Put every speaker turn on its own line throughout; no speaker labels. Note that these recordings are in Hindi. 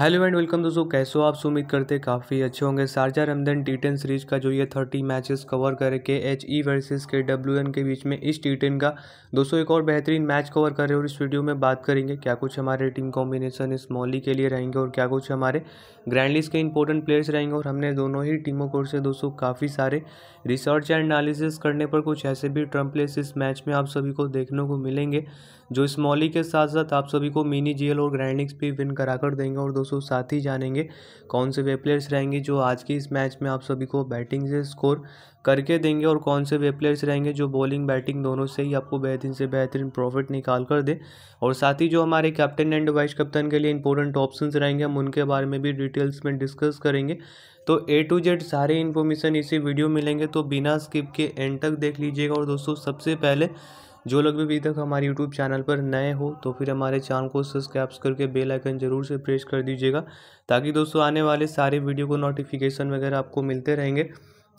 हेलो एंड वेलकम दोस्तों कैसे हो आप उम्मीद करते काफ़ी अच्छे होंगे Sharjah Ramadan T ten series का जो ये थर्टी मैचेस कवर करके H E versus K W N के बीच में इस टी टेन का दोस्तों एक और बेहतरीन मैच कवर कर रहे हैं और इस वीडियो में बात करेंगे क्या कुछ हमारे टीम कॉम्बिनेशन इस मॉली के लिए रहेंगे और क्या कुछ हमारे ग्रैंडलिस के इंपॉर्टेंट प्लेयर्स रहेंगे और हमने दोनों ही टीमों को से दोस्तों काफ़ी सारे रिसर्च एंड एनालिसिस करने पर कुछ ऐसे भी ट्रम्प प्लेस इस मैच में आप सभी को देखने को मिलेंगे जो इस के साथ साथ आप सभी को मिनी जीएल और ग्रैंडिक्स भी विन करा कर देंगे और दोस्तों साथ ही जानेंगे कौन से वे प्लेयर्स रहेंगे जो आज के इस मैच में आप सभी को बैटिंग से स्कोर करके देंगे और कौन से वे प्लेयर्स रहेंगे जो बॉलिंग बैटिंग दोनों से ही आपको बेहतरीन से बेहतरीन प्रॉफिट निकाल कर दे और साथ ही जो हमारे कैप्टन एंड वाइस कप्तान के लिए इंपॉर्टेंट ऑप्शन रहेंगे हम उनके बारे में भी डिटेल्स में डिस्कस करेंगे तो ए टू जेड सारे इन्फॉर्मेशन इसी वीडियो मिलेंगे तो बिना स्किप के एंड तक देख लीजिएगा और दोस्तों सबसे पहले जो लोग भी अभी तक हमारे यूट्यूब चैनल पर नए हो तो फिर हमारे चैनल को सब्सक्राइब करके बेल आइकन ज़रूर से प्रेस कर दीजिएगा ताकि दोस्तों आने वाले सारे वीडियो को नोटिफिकेशन वगैरह आपको मिलते रहेंगे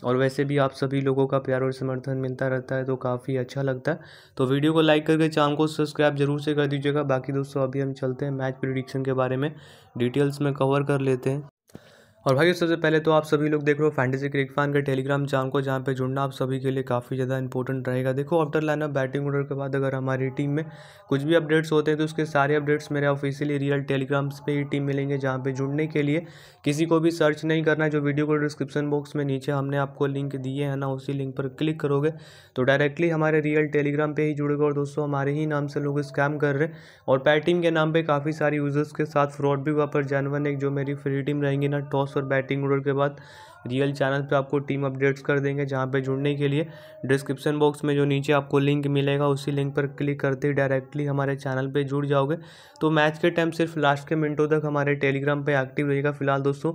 और वैसे भी आप सभी लोगों का प्यार और समर्थन मिलता रहता है तो काफ़ी अच्छा लगता है तो वीडियो को लाइक करके चैनल को सब्सक्राइब जरूर से कर दीजिएगा बाकी दोस्तों अभी हम चलते हैं मैच प्रिडिक्शन के बारे में डिटेल्स में कवर कर लेते हैं और भाई सबसे पहले तो आप सभी लोग देख रहे हो फैंटेसी क्रिक फैन का टेलीग्राम चैनल को जहाँ पे जुड़ना आप सभी के लिए काफ़ी ज़्यादा इंपॉर्टेंट रहेगा देखो आफ्टर लाइनअप बैटिंग ऑर्डर के बाद अगर हमारी टीम में कुछ भी अपडेट्स होते हैं तो उसके सारे अपडेट्स मेरे ऑफिशियली रियल टेलीग्राम्स पर ही टीम मिलेंगे जहाँ पर जुड़ने के लिए किसी को भी सर्च नहीं करना जो वीडियो को डिस्क्रिप्शन बॉक्स में नीचे हमने आपको लिंक दिए हैं ना उसी लिंक पर क्लिक करोगे तो डायरेक्टली हमारे रियल टेलीग्राम पर ही जुड़ेगा और दोस्तों हमारे ही नाम से लोग स्कैम कर रहे हैं और पैटिंग के नाम पर काफ़ी सारे यूज़र्स के साथ फ्रॉड भी हुआ पर जानवर ने जो मेरी फ्री टीम रहेंगी ना टॉस बॉक्स और बैटिंग ऑर्डर के बाद रियल चैनल पे आपको टीम अपडेट्स कर देंगे जहाँ पे जुड़ने के लिए डिस्क्रिप्शन बॉक्स में जो नीचे आपको लिंक मिलेगा उसी लिंक पर क्लिक करते ही डायरेक्टली हमारे चैनल पे जुड़ जाओगे तो मैच के टाइम सिर्फ लास्ट के मिनटों तक हमारे टेलीग्राम पे एक्टिव रहेगा फिलहाल दोस्तों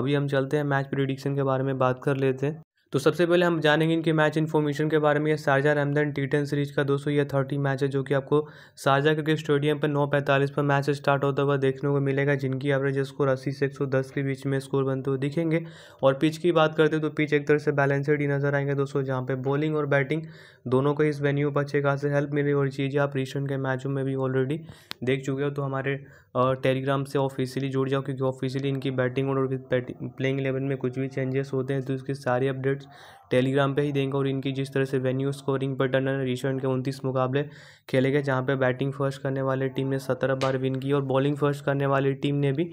अभी हम चलते हैं मैच प्रिडिक्शन के बारे में बात कर लेते हैं तो सबसे पहले हम जानेंगे इनके मैच इन्फॉर्मेशन के बारे में Sharjah Ramadan T ten series का दो सौ या थर्टी मैच है जो कि आपको शारजा क्रिकेट स्टेडियम पर नौ पैंतालीस पर मैच स्टार्ट होता हुआ देखने को मिलेगा जिनकी एवरेज स्कोर अस्सी से एक सौ दस के बीच में स्कोर बनते हुए दिखेंगे और पिच की बात करते हैं तो पिच एक तरह से बैलेंसेड ही नजर आएंगे दोस्तों जहाँ पर बॉलिंग और बैटिंग दोनों को इस वेन्यू पर अच्छे खास हेल्प मिली और चीज़ें आप रिसेंट के मैचों में भी ऑलरेडी देख चुके हो तो हमारे टेलीग्राम से ऑफिशियली जुड़ जाओ क्योंकि ऑफिशियली इनकी बैटिंग और प्लेइंग इलेवन में कुछ भी चेंजेस होते हैं तो उसके सारे अपडेट्स टेलीग्राम पे ही देंगे और इनकी जिस तरह से वेन्यू स्कोरिंग पर रिसेंट के उनतीस मुकाबले खेले गए जहाँ पर बैटिंग फर्स्ट करने वाली टीम ने सत्रह बार विन की और बॉलिंग फर्स्ट करने वाली टीम ने भी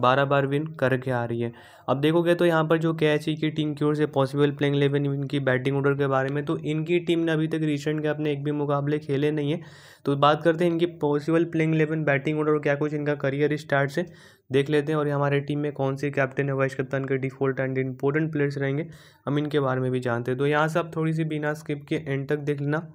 बारह बार विन करके आ रही है अब देखोगे तो यहाँ पर जो के एच की टीम की ओर से पॉसिबल प्लेइंग इलेवन इनकी बैटिंग ऑर्डर के बारे में तो इनकी टीम ने अभी तक रिसेंट के अपने एक भी मुकाबले खेले नहीं है तो बात करते हैं इनकी possible playing eleven batting order क्या कुछ इनका करियर स्टार्ट से देख लेते हैं और हमारे टीम में कौन से कैप्टन है वाइस कप्तान के डिफॉल्ट एंड इंपॉर्टेंट प्लेयर्स रहेंगे हम इनके बारे में भी जानते हैं तो यहाँ से आप थोड़ी सी बिना स्किप के एंड तक देख लेना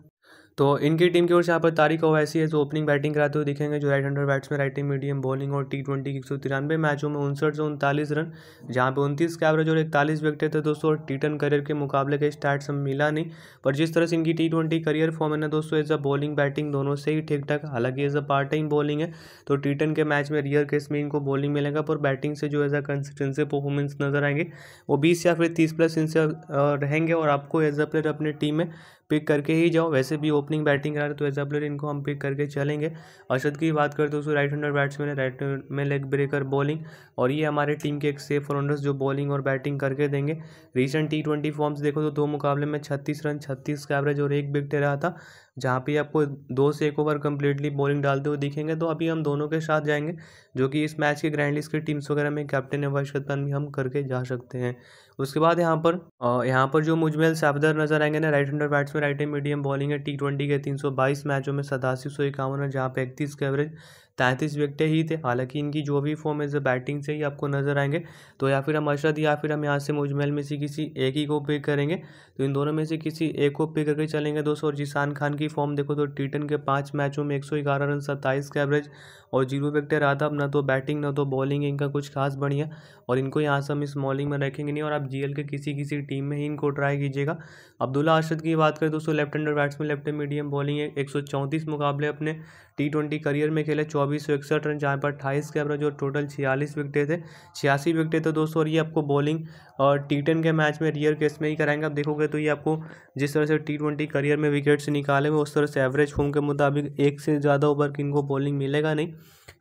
तो इनकी टीम की ओर से यहाँ पर तारिक ओवैसी है जो ओपनिंग बैटिंग कराते हुए दिखेंगे जो right hander batsman writing medium bowling और टी ट्वेंटी एक सौ तिरानवे मैचों में उनसठ सौ उनतालीस रन जहाँ पे उनतीस के एवरेज और इकतालीस विकटे थे दोस्तों और टी टन करियर के मुकाबले का स्टार्ट सब मिला नहीं पर जिस तरह से इनकी टी ट्वेंटी करियर फॉर्म है ना दोस्तों एज अ बॉलिंग बैटिंग दोनों से ही ठीक ठाक हालांकि as a part time bowling है तो टी टन के मैच में रियर केस में इनको बॉलिंग मिलेगा पर बैटिंग से जो एज अ कंसिस्टेंसी परफॉर्मेंस नजर आएंगे वो बीस या फिर तीस प्लस इनसे रहेंगे और आपको एज अ प्लेयर अपने टीम में पिक करके ही जाओ वैसे भी ओपनिंग बैटिंग करा रहे तो ऐसा प्लेयर इनको हम पिक करके चलेंगे अरशद की बात हो तो राइट हैंडर बैट्समैन है राइट में लेग ब्रेकर बॉलिंग और ये हमारे टीम के एक सेफ ऑलराउंडर्स जो बॉलिंग और बैटिंग करके देंगे रिसेंट टी ट्वेंटी फॉर्म्स देखो तो दो मुकाबले में छत्तीस रन छत्तीस का एवरेज और एक विकटे रहा था जहाँ पे आपको दो से एक ओवर कम्प्लीटली बॉलिंग डालते हुए दिखेंगे तो अभी हम दोनों के साथ जाएंगे जो कि इस मैच के ग्रैंड लिस्ट की टीम्स वगैरह में कैप्टन या वाइस कप्तान भी हम करके जा सकते हैं उसके बाद यहाँ पर यहाँ पर जो मुजमेल सफदर नजर आएंगे ना right bats batsman right end medium bowling है टी ट्वेंटी के तीन सौ बाईस मैचों में सतासी सौ इक्यावन है जहाँ पे इकतीस के एवरेज तैंतीस विकेट ही थे हालांकि इनकी जो भी फॉर्म है बैटिंग से ही आपको नजर आएंगे तो या फिर हम अशरद या फिर हम यहाँ से मुजमेल में से किसी एक ही को पिक करेंगे तो इन दोनों में से किसी एक को पिक करके चलेंगे दोस्तों और जिसान खान की फॉर्म देखो तो टी के पाँच मैचों में एक रन सत्ताईस का एवरेज और जीरो विकटे रहा था ना तो बैटिंग ना तो बॉलिंग इनका कुछ खास बढ़िया और इनको यहाँ से हम इस मॉलिंग में रखेंगे नहीं और आप जीएल के किसी किसी टीम में ही इनको ट्राई कीजिएगा अब्दुल्ला अरशद की बात करें दोस्तों left hander batsman left medium bowling एक सौ चौंतीस मुकाबले अपने टी ट्वेंटी करियर में खेले चौबीस सौ इकसठ रन जहाँ पर अट्ठाईस के एवरेज और टोटल छियालीस विकटे थे छियासी विकटे थे तो दोस्तों और ये आपको बॉलिंग और टी टेन के मैच में रियर केस में ही कराएंगे आप देखोगे तो ये आपको जिस तरह से टी ट्वेंटी करियर में विकेट्स निकाले हुए उस तरह से एवरेज फॉर्म के मुताबिक एक से ज़्यादा ओवर की इनको बॉलिंग मिलेगा नहीं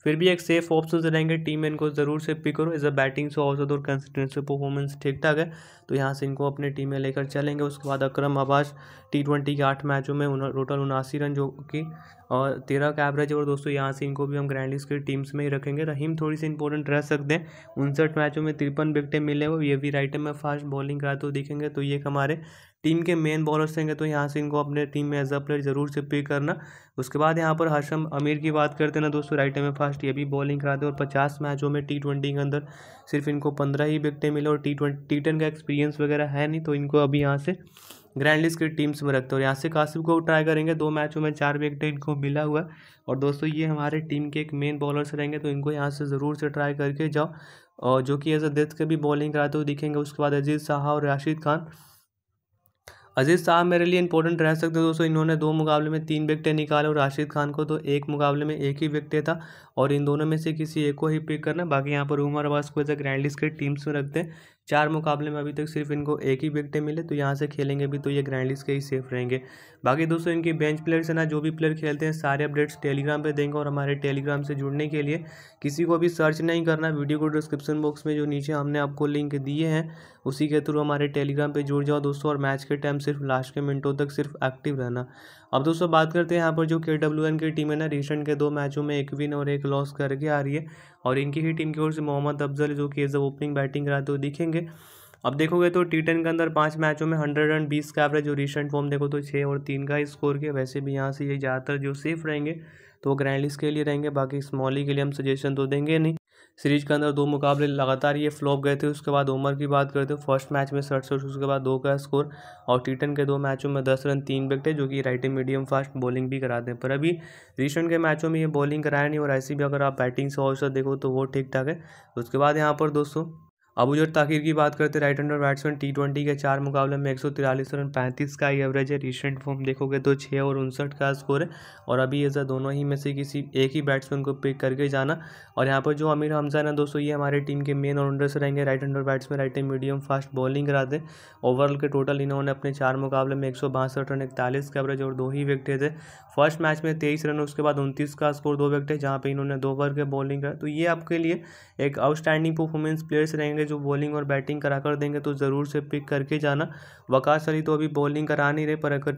फिर भी एक सेफ ऑप्शन रहेंगे टीम इनको ज़रूर से पिक करो एज अ बैटिंग से औसत और कंसिस्टेंसी परफॉर्मेंस ठीक ठाक है तो यहाँ से इनको अपने टीम में लेकर चलेंगे उसके बाद अक्रम आबाज टी ट्वेंटी के आठ मैचों में टोटल उनासी रन जो कि और तेरह का एवरेज और दोस्तों यहाँ से इनको भी हम ग्रैंड लीग के टीम्स में ही रखेंगे रहीम थोड़ी सी इंपॉर्टेंट रह सकते हैं उनसठ मैचों में तिरपन विकटें मिले हुए ये भी राइट में फास्ट बॉलिंग कराते तो देखेंगे तो ये हमारे टीम के मेन बॉलर्स रहेंगे तो यहाँ से इनको अपने टीम में एज अ प्लेयर जरूर से पिक करना उसके बाद यहाँ पर हशम अमीर की बात करते हैं ना दोस्तों राइट में फास्ट ये भी बॉलिंग कराते और पचास मैचों में टी ट्वेंटी के अंदर सिर्फ इनको पंद्रह ही विकटें मिले और टी ट्वेंटी टी टेन का एक्सपीरियंस एक्सपीरियंस वगैरह है नहीं तो इनको अभी यहाँ से ग्रैंड लिस्ट की टीम्स में रखते हो और यहाँ से कासिम को ट्राई करेंगे दो मैचों में चार विकेट इनको मिला हुआ और दोस्तों ये हमारे टीम के एक मेन बॉलर्स रहेंगे तो इनको यहाँ से ज़रूर से ट्राई करके जाओ और जो कि एज अ के भी बॉलिंग कराते हुए दिखेंगे उसके बाद अजीत शाह और राशिद खान अजीज शाह मेरे लिए इंपॉर्टेंट रह सकते हैं दोस्तों इन्होंने दो मुकाबले में तीन विकटें निकाले और राशिद खान को तो एक मुकाबले में एक ही विकटें था और इन दोनों में से किसी एक को ही पिक करना बाकी यहाँ पर उमर अब्बास को एज अ ग्रैंड लिस्ट के टीम्स में रखते हैं चार मुकाबले में अभी तक सिर्फ इनको एक ही विकटें मिले तो यहाँ से खेलेंगे भी तो ये ग्रैंड लीग के ही सेफ रहेंगे बाकी दोस्तों इनके बेंच प्लेयर्स है ना जो भी प्लेयर खेलते हैं सारे अपडेट्स टेलीग्राम पे देंगे और हमारे टेलीग्राम से जुड़ने के लिए किसी को भी सर्च नहीं करना वीडियो को डिस्क्रिप्शन बॉक्स में जो नीचे हमने आपको लिंक दिए हैं उसी के थ्रू हमारे टेलीग्राम पर जुड़ जाओ दोस्तों और मैच के टाइम सिर्फ लास्ट के मिनटों तक सिर्फ एक्टिव रहना अब दोस्तों बात करते हैं यहाँ पर जो के डब्ल्यू एन की टीम है ना रिसेंट के दो मैचों में एक विन और एक लॉस करके आ रही है और इनकी ही टीम की ओर से मोहम्मद अफजल जो कि एज अ ओपनिंग बैटिंग कराते हुए दिखेंगे अब देखोगे तो टी टेन के अंदर पाँच मैचों में हंड्रेड एंड बीस का एवरेज जो रिसेंट फॉर्म देखो तो छः और तीन का स्कोर के वैसे भी यहाँ से ये ज़्यादातर जो सेफ रहेंगे तो वो ग्रैंड लिस्ट के लिए रहेंगे बाकी स्मॉली के लिए हम सजेशन तो देंगे नहीं सीरीज़ के अंदर दो मुकाबले लगातार ये फ्लॉप गए थे उसके बाद ओमर की बात करते हैं तो फर्स्ट मैच में सड़सठ उसके बाद दो का स्कोर और टीटन के दो मैचों में दस रन तीन विकेट है जो कि राइट मीडियम फास्ट बॉलिंग भी कराते हैं पर अभी रिसेंट के मैचों में ये बॉलिंग कराया नहीं और ऐसी भी अगर आप बैटिंग से और देखो तो वो ठीक ठाक है उसके बाद यहाँ पर दोस्तों अबूजर ताकिर की बात करते right hander batsman T twenty के चार मुकाबले में एक सौ तिरालीस रन पैंतीस का ही एवरेज है रिसेंट फॉर्म देखोगे तो छः और उनसठ का स्कोर है और अभी ऐसा दोनों ही में से किसी एक ही बैट्समैन को पिक करके जाना और यहाँ पर जो अमीर हमजान है दोस्तों ये हमारे टीम के मेन ऑलराउंडर्स रहेंगे right hander batsman right hand medium fast bowling दें ओवरऑल के टोटल इन्होंने अपने चार मुकाबले में एक सौ बासठ रन इकतालीस का एवरेज और दो ही विकटें थे फर्स्ट मैच में तेईस रन उसके बाद उनतीस का स्कोर दो है जहाँ पर इन्होंने दो ओवर के बॉलिंग करा तो ये आपके लिए एक आउटस्टैंडिंग परफॉर्मेंस प्लेयर्स रहेंगे जो बॉलिंग और बैटिंग करा कर देंगे तो ज़रूर से पिक करके जाना वकास अली तो अभी बॉलिंग करा नहीं रहे पर अगर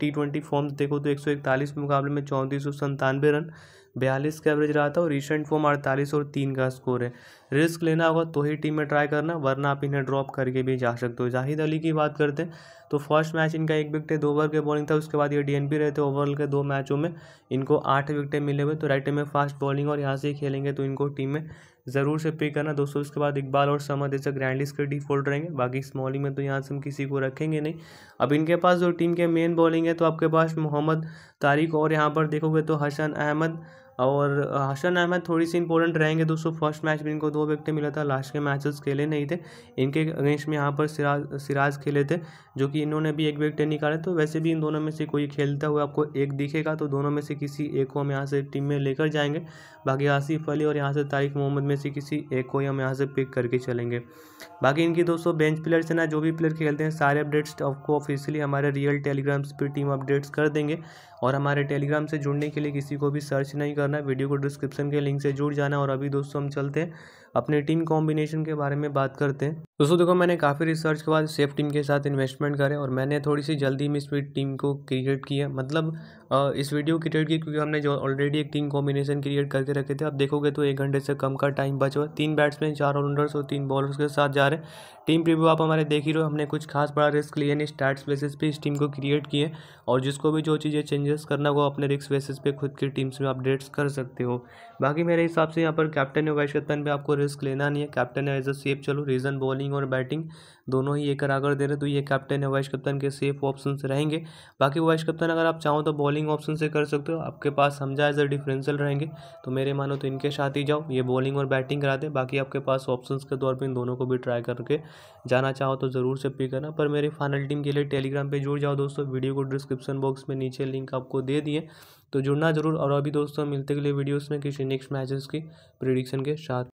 टी ट्वेंटी फॉर्म देखो तो एक सौ इकतालीस मुकाबले में चौंतीस सौ संतानवे रन बयालीस का एवरेज रहा था और रिसेंट फॉर्म अड़तालीस और तीन का स्कोर है रिस्क लेना होगा तो ही टीम में ट्राई करना वरना आप इन्हें ड्रॉप करके भी जा सकते हो जाहिद अली की बात करते हैं तो फर्स्ट मैच इनका एक विकेट दो ओवर के बॉलिंग था उसके बाद ये डीएनपी रहे थे ओवरऑल के दो मैचों में इनको आठ विकेटें मिले हुए तो राइट में फास्ट बॉलिंग और यहाँ से ही खेलेंगे तो इनको टीम में ज़रूर से पिक करना दोस्तों उसके बाद इकबाल और समद ऐसे ग्रैंड के डिफॉल्ट रहेंगे बाकी स्मॉलिंग में तो यहाँ से हम किसी को रखेंगे नहीं अब इनके पास जो टीम के मेन बॉलिंग है तो आपके पास मोहम्मद तारिक और यहाँ पर देखोगे तो हसन अहमद और हसन अहमद थोड़ी सी इंपॉर्टेंट रहेंगे दोस्तों फर्स्ट मैच में इनको दो विकेट मिला था लास्ट के मैचेस खेले नहीं थे इनके अगेंस्ट में यहाँ पर सिराज सिराज खेले थे जो कि इन्होंने भी एक विकेट निकाले तो वैसे भी इन दोनों में से कोई खेलता हुआ आपको एक दिखेगा तो दोनों में से किसी एक को हम यहाँ से टीम में लेकर जाएंगे बाकी आसिफ अली और यहाँ से तारिक मोहम्मद में से किसी एक को ही हम यहाँ से पिक करके चलेंगे बाकी इनकी दोस्तों बेंच प्लेयर्स हैं ना जो भी प्लेयर खेलते हैं सारे अपडेट्स आपको ऑफिशियली हमारे रियल टेलीग्राम्स पर टीम अपडेट्स कर देंगे और हमारे टेलीग्राम से जुड़ने के लिए किसी को भी सर्च नहीं करना है वीडियो को डिस्क्रिप्शन के लिंक से जुड़ जाना और अभी दोस्तों हम चलते हैं अपने टीम कॉम्बिनेशन के बारे में बात करते हैं दोस्तों देखो मैंने काफ़ी रिसर्च के बाद सेफ टीम के साथ इन्वेस्टमेंट करे और मैंने थोड़ी सी जल्दी में इस टीम को क्रिएट किया मतलब इस वीडियो क्रिएट की क्योंकि हमने जो ऑलरेडी एक टीम कॉम्बिनेशन क्रिएट करके रखे थे आप देखोगे तो एक घंटे से कम का टाइम बचा हुआ तीन बैट्समैन चार ऑलराउंडर्स और तीन बॉलर्स के साथ जा रहे टीम प्रिव्यू आप हमारे देख ही रहे हमने कुछ खास बड़ा रिस्क लिए नहीं स्टार्ट बेसिस पे इस टीम को क्रिएट किए और जिसको भी जो चीज़ें चेंजेस करना वो अपने रिस्क बेसिस पे खुद की टीम्स में अपडेट्स कर सकते हो बाकी मेरे हिसाब से यहाँ पर कैप्टन और वाइस कैप्टन आपको रिस्क लेना नहीं है कैप्टन है एज अ सेफ चलो रीजन बॉलिंग और बैटिंग दोनों ही ये करा दे रहे तो ये कैप्टन है वाइस कप्तान के सेफ ऑप्शन से रहेंगे बाकी वाइस कप्तान अगर आप चाहो तो बॉलिंग ऑप्शन से कर सकते हो आपके पास समझा एज अ डिफरेंशियल रहेंगे तो मेरे मानो तो इनके साथ ही जाओ ये बॉलिंग और बैटिंग करा दे बाकी आपके पास ऑप्शन के तौर पर इन दोनों को भी ट्राई करके जाना चाहो तो ज़रूर से पिक करना पर मेरी फाइनल टीम के लिए टेलीग्राम पर जुड़ जाओ दोस्तों वीडियो को डिस्क्रिप्शन बॉक्स में नीचे लिंक आपको दे दिए तो जुड़ना जरूर और अभी दोस्तों मिलते के लिए वीडियोस में किसी नेक्स्ट मैचेस की प्रिडिक्शन के साथ